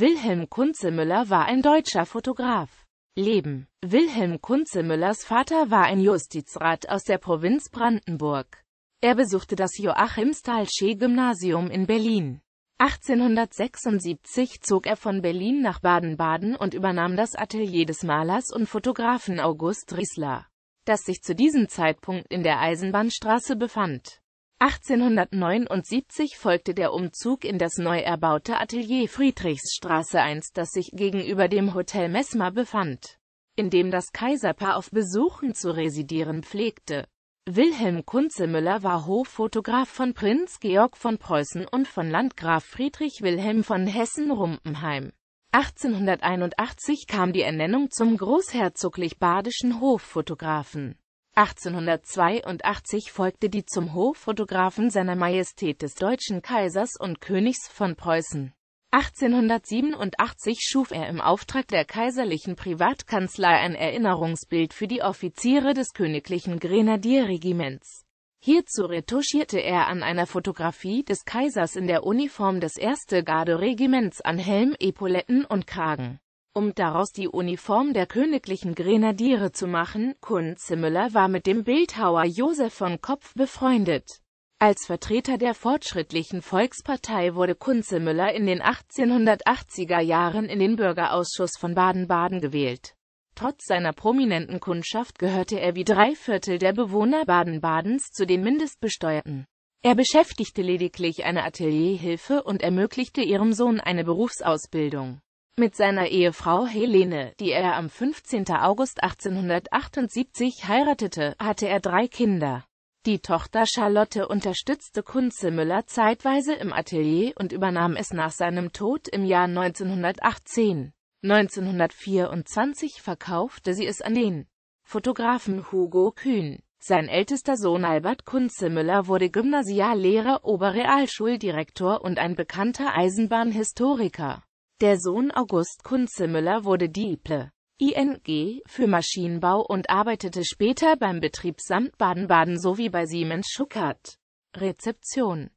Wilhelm Kunzelmüller war ein deutscher Fotograf. Leben Wilhelm Kunzelmüllers Vater war ein Justizrat aus der Provinz Brandenburg. Er besuchte das joachimsthal schee gymnasium in Berlin. 1876 zog er von Berlin nach Baden-Baden und übernahm das Atelier des Malers und Fotografen August Riesler, das sich zu diesem Zeitpunkt in der Eisenbahnstraße befand. 1879 folgte der Umzug in das neu erbaute Atelier Friedrichsstraße 1, das sich gegenüber dem Hotel Messmer befand, in dem das Kaiserpaar auf Besuchen zu residieren pflegte. Wilhelm Kunzemüller war Hoffotograf von Prinz Georg von Preußen und von Landgraf Friedrich Wilhelm von Hessen-Rumpenheim. 1881 kam die Ernennung zum großherzoglich-badischen Hoffotografen. 1882 folgte die zum Hoffotografen seiner Majestät des Deutschen Kaisers und Königs von Preußen. 1887 schuf er im Auftrag der kaiserlichen Privatkanzlei ein Erinnerungsbild für die Offiziere des Königlichen Grenadierregiments. Hierzu retuschierte er an einer Fotografie des Kaisers in der Uniform das erste Garderegiments an Helm, Epauletten und Kragen um daraus die Uniform der königlichen Grenadiere zu machen. Kunze Müller war mit dem Bildhauer Josef von Kopf befreundet. Als Vertreter der fortschrittlichen Volkspartei wurde Kunze Müller in den 1880er Jahren in den Bürgerausschuss von Baden-Baden gewählt. Trotz seiner prominenten Kundschaft gehörte er wie drei Viertel der Bewohner Baden-Badens zu den Mindestbesteuerten. Er beschäftigte lediglich eine Atelierhilfe und ermöglichte ihrem Sohn eine Berufsausbildung. Mit seiner Ehefrau Helene, die er am 15. August 1878 heiratete, hatte er drei Kinder. Die Tochter Charlotte unterstützte Kunze Müller zeitweise im Atelier und übernahm es nach seinem Tod im Jahr 1918. 1924 verkaufte sie es an den Fotografen Hugo Kühn. Sein ältester Sohn Albert Kunze Müller wurde Gymnasiallehrer, Oberrealschuldirektor und ein bekannter Eisenbahnhistoriker. Der Sohn August Kunzemüller wurde Dieple. ING für Maschinenbau und arbeitete später beim Betriebsamt Baden-Baden sowie bei Siemens Schuckert. Rezeption